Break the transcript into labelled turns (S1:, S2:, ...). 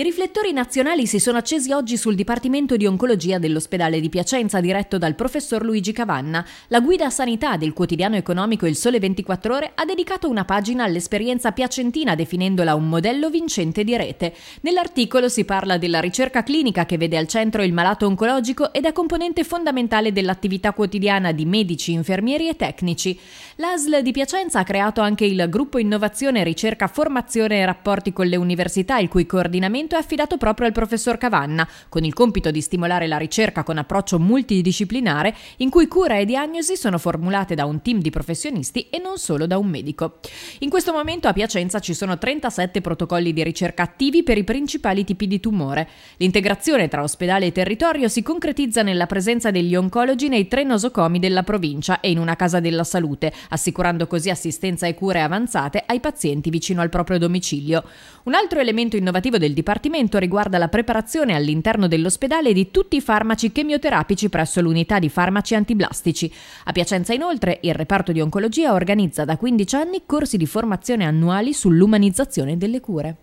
S1: I riflettori nazionali si sono accesi oggi sul Dipartimento di Oncologia dell'ospedale di Piacenza diretto dal professor Luigi Cavanna. La guida sanità del quotidiano economico Il Sole 24 Ore ha dedicato una pagina all'esperienza piacentina definendola un modello vincente di rete. Nell'articolo si parla della ricerca clinica che vede al centro il malato oncologico ed è componente fondamentale dell'attività quotidiana di medici, infermieri e tecnici. L'ASL di Piacenza ha creato anche il gruppo Innovazione, Ricerca, Formazione e Rapporti con le Università, il cui coordinamento è affidato proprio al professor Cavanna, con il compito di stimolare la ricerca con approccio multidisciplinare in cui cura e diagnosi sono formulate da un team di professionisti e non solo da un medico. In questo momento a Piacenza ci sono 37 protocolli di ricerca attivi per i principali tipi di tumore. L'integrazione tra ospedale e territorio si concretizza nella presenza degli oncologi nei tre nosocomi della provincia e in una casa della salute, assicurando così assistenza e cure avanzate ai pazienti vicino al proprio domicilio. Un altro elemento innovativo del Dipartimento dipartimento riguarda la preparazione all'interno dell'ospedale di tutti i farmaci chemioterapici presso l'unità di farmaci antiblastici. A Piacenza inoltre il reparto di oncologia organizza da 15 anni corsi di formazione annuali sull'umanizzazione delle cure.